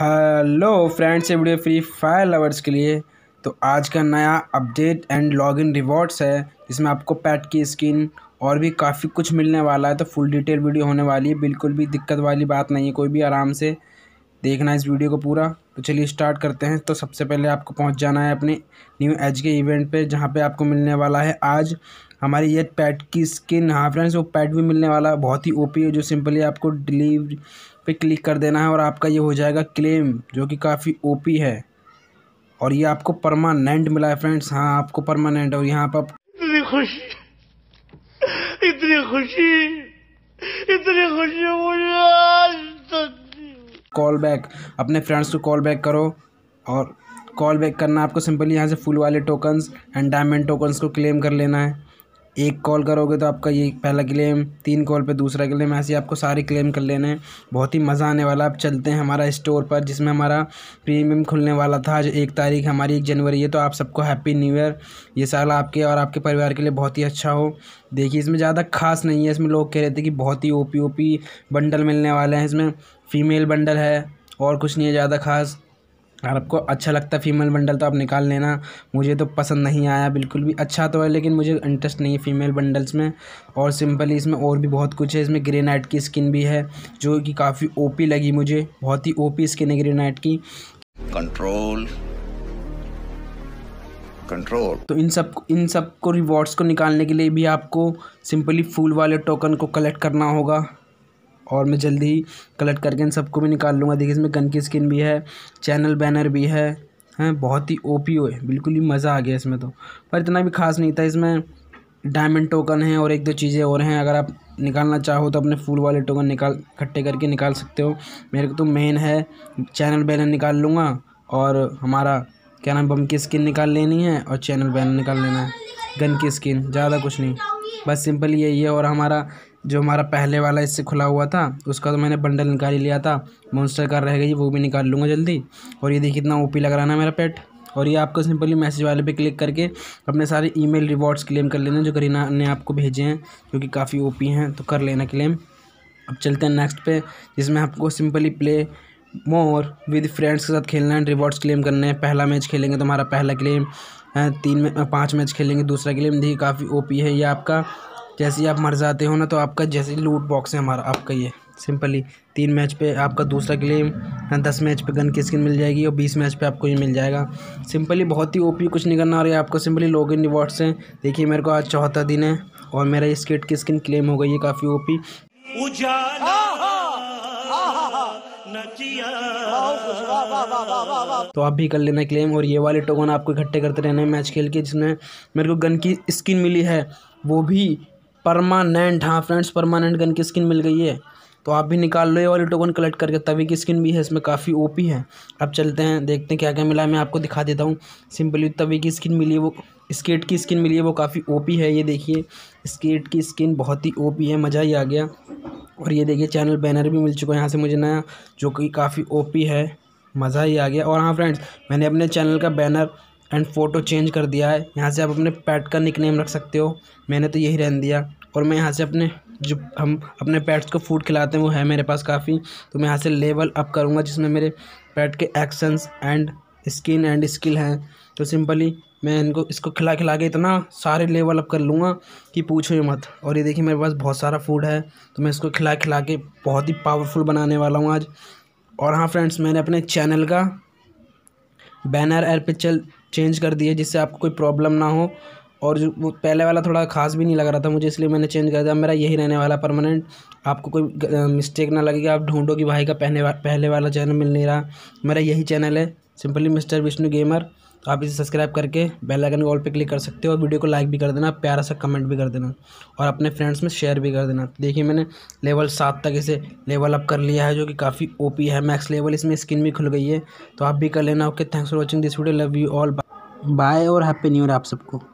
hello friends ये video free fire lovers के लिए तो आज का नया अपडेट एंड लॉगिन रिवॉर्ड्स है जिसमें आपको पैट की स्किन और भी काफ़ी कुछ मिलने वाला है तो फुल डिटेल वीडियो होने वाली है बिल्कुल भी दिक्कत वाली बात नहीं है कोई भी आराम से देखना इस वीडियो को पूरा तो चलिए स्टार्ट करते हैं तो सबसे पहले आपको पहुंच जाना है अपने न्यू एच के इवेंट पे जहाँ पे आपको मिलने वाला है आज हमारी ये पैट की स्किन हाँ फ्रेंड्स वो पैट भी मिलने वाला है बहुत ही ओपी है जो सिंपली आपको डिलीवरी पे क्लिक कर देना है और आपका ये हो जाएगा क्लेम जो कि काफ़ी ओपी है और ये आपको परमानेंट मिला है फ्रेंड्स हाँ आपको परमानेंट और यहाँ पर इतनी खुशी इतनी खुशी इतनी खुशी कॉल बैक अपने फ्रेंड्स को कॉल बैक करो और कॉल बैक करना आपको सिंपली यहाँ से फुल वाले टोकन्स एंड डायमंड टोकन्स को क्लेम कर लेना है एक कॉल करोगे तो आपका ये पहला क्लेम तीन कॉल पे दूसरा क्लेम ऐसे आपको सारे क्लेम कर लेने हैं बहुत ही मज़ा आने वाला आप चलते हैं हमारा स्टोर पर जिसमें हमारा प्रीमियम खुलने वाला था आज एक तारीख हमारी एक जनवरी है तो आप सबको हैप्पी न्यू ईयर ये साल आपके और आपके परिवार के लिए बहुत ही अच्छा हो देखिए इसमें ज़्यादा खास नहीं है इसमें लोग कह रहे थे कि बहुत ही ओ पी बंडल मिलने वाले हैं इसमें फ़ीमेल बंडल है और कुछ नहीं है ज़्यादा खास अगर आपको अच्छा लगता है फ़ीमेल बंडल तो आप निकाल लेना मुझे तो पसंद नहीं आया बिल्कुल भी अच्छा तो है लेकिन मुझे इंटरेस्ट नहीं है फ़ीमेल बंडल्स में और सिंपली इसमें और भी बहुत कुछ है इसमें ग्रे नाइट की स्किन भी है जो कि काफ़ी ओपी लगी मुझे बहुत ही ओपी स्किन है ग्रे नाइट की कंट्रोल कंट्रोल तो इन सब इन सब को रिवॉर्ड्स को निकालने के लिए भी आपको सिंपली फूल वाले टोकन को कलेक्ट करना होगा और मैं जल्दी कलेक्ट करके इन सबको भी निकाल लूँगा देखिए इसमें गन की स्किन भी है चैनल बैनर भी है हैं बहुत ही ओ पी ओ है बिल्कुल ही मज़ा आ गया इसमें तो पर इतना भी खास नहीं था इसमें डायमंड टोकन है और एक दो चीज़ें और हैं अगर आप निकालना चाहो तो अपने फूल वाले टोकन निकाल इकट्ठे करके निकाल सकते हो मेरे को तो मेन है चैनल बैनर निकाल लूँगा और हमारा क्या नाम बम की स्किन निकाल लेनी है और चैनल बैनर निकाल लेना है गन की स्किन ज़्यादा कुछ नहीं बस सिंपल यही है और हमारा जो हमारा पहले वाला इससे खुला हुआ था उसका तो मैंने बंडल निकाल ही लिया था मॉन्स्टर कार रह गई वो भी निकाल लूँगा जल्दी और ये देखिए इतना ओपी लग रहा ना मेरा पेट और ये आपको सिंपली मैसेज वाले पे क्लिक करके अपने सारे ईमेल रिवॉर्ड्स क्लेम कर लेना जो करीना ने आपको भेजे हैं जो कि काफ़ी ओ हैं तो कर लेना क्लेम अब चलते हैं नेक्स्ट पे जिसमें आपको simply play more with friends के साथ खेलना है रिवॉर्ड्स क्लेम करने हैं पहला मैच खेलेंगे तो हमारा पहला क्लेम तीन में पाँच मैच खेलेंगे दूसरा क्लेम देखिए काफ़ी ओपी है ये आपका जैसे ही आप मर जाते हो ना तो आपका जैसे लूट बॉक्स है हमारा आपका ये सिंपली तीन मैच पे आपका दूसरा क्लेम दस मैच पे गन की स्किन मिल जाएगी और बीस मैच पे आपको ये मिल जाएगा सिंपली बहुत ही ओपी कुछ नहीं करना आ रहा है आपको सिंपली लॉग इन रिवॉर्ड्स हैं देखिए मेरे को आज चौथा दिन है और मेरा ये किट की स्किन क्लेम हो गई है काफ़ी ओ पी तो आप भी कर लेना क्लेम और ये वाले टोकन आपको इकट्ठे करते रहने मैच खेल के जिसमें मेरे को गन की स्किन मिली है वो भी परमानेंट हाँ फ्रेंड्स परमानेंट गन की स्किन मिल गई है तो आप भी निकाल लो ये वाली टोकन कलेक्ट करके तभी की स्किन भी है इसमें काफ़ी ओपी है अब चलते हैं देखते हैं क्या क्या मिला मैं आपको दिखा देता हूँ सिंपली तभी की स्किन मिली है वो स्केट की स्किन मिली है वो काफ़ी ओपी है ये देखिए स्केट की स्किन बहुत ही ओपी है मज़ा ही आ गया और ये देखिए चैनल बैनर भी मिल चुका है यहाँ से मुझे नया जो कि काफ़ी ओपी है मज़ा ही आ गया और हाँ फ्रेंड्स मैंने अपने चैनल का बैनर एंड फ़ोटो चेंज कर दिया है यहाँ से आप अपने पैट का निक नेम रख सकते हो मैंने तो यही रहन दिया और मैं यहाँ से अपने जो हम अपने पैट्स को फूड खिलाते हैं वो है मेरे पास काफ़ी तो मैं यहाँ से लेवल अप करूँगा जिसमें मेरे पैट के actions and skin and skill हैं तो सिंपली मैं इनको इसको खिला खिला के इतना सारे लेवल अप कर लूँगा कि पूछो ही मत और ये देखिए मेरे पास बहुत सारा फूड है तो मैं इसको खिला खिला के बहुत ही पावरफुल बनाने वाला हूँ आज और हाँ फ्रेंड्स मैंने अपने चैनल का बैनर एयर पे चेंज कर दिए जिससे आपको कोई प्रॉब्लम ना हो और जो वो पहले वाला थोड़ा खास भी नहीं लग रहा था मुझे इसलिए मैंने चेंज कर दिया मेरा यही रहने वाला परमानेंट आपको कोई मिस्टेक ना लगेगा आप ढूंढो कि भाई का पहले वा, पहले वाला चैनल मिल नहीं रहा मेरा यही चैनल है सिंपली मिस्टर विष्णु गेमर आप इसे सब्सक्राइब करके बेल आइकन ऑल पे क्लिक कर सकते हो और वीडियो को लाइक भी कर देना प्यारा सा कमेंट भी कर देना और अपने फ्रेंड्स में शेयर भी कर देना देखिए मैंने लेवल सात तक इसे लेवल अप कर लिया है जो कि काफ़ी ओपी है मैक्स लेवल इसमें स्किन भी खुल गई है तो आप भी कर लेना okay thanks for watching this video love you all bye और हैप्पी न्यू ईयर आप सबको